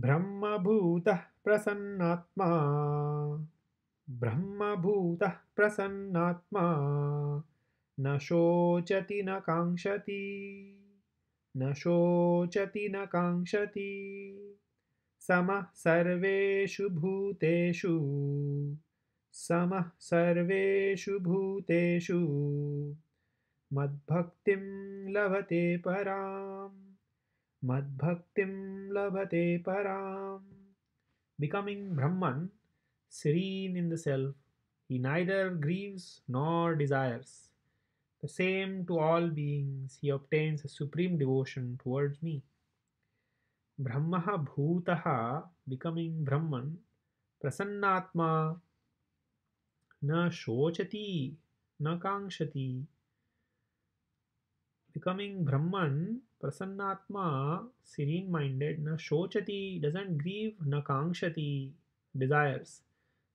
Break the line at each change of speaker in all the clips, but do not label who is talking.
ब्रह्मभूतः प्रसन्नात्मा ब्रह्मभूतः प्रसन्नात्मा न शोचति न न नशोचति न काङ्क्षति समः सर्वेषु भूतेषु समः सर्वेषु भूतेषु मद्भक्तिं लभते पराम् मद्भक्तिं लभते परां becoming Brahman serene in the self he neither grieves nor desires the same to all beings he obtains a supreme devotion towards me ब्रह्मः भूतः बिकमिङ्ग् ब्रह्मन् प्रसन्नात्मा न शोचति न काङ्क्षति becoming Brahman, Prasannatma, serene minded, na shochati, doesn't grieve, na kankshati, desires.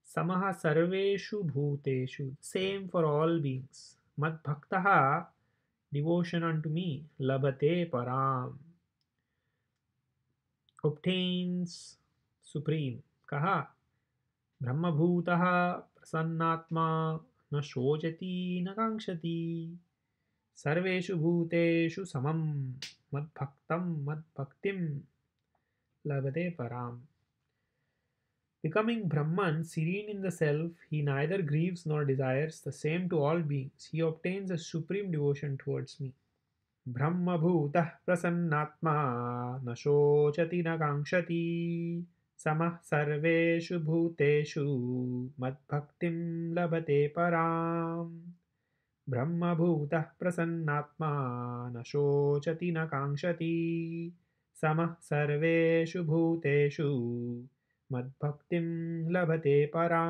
Samaha sarveshu bhuteshu, same for all beings. Mad bhaktaha, devotion unto me, labhate param, obtains supreme. Kaha, Brahma ब्रह्मभूतः प्रसन्नात्मा na shochati, na काङ्क्षति सर्वेषु भूतेषु समं मद्भक्तं मद्भक्तिं लभते param. Becoming Brahman, serene in the self, he neither grieves nor desires, the same to all beings. He obtains a supreme devotion towards me. ब्रह्मभूतः प्रसन्नात्मा न शोचति न काङ्क्षति समः सर्वेषु भूतेषु मद्भक्तिं लभते पराम् ब्रह्मभूतः प्रसन्नात्मा न शोचति न काङ्क्षति समः सर्वेषु भूतेषु मद्भक्तिं लभते परा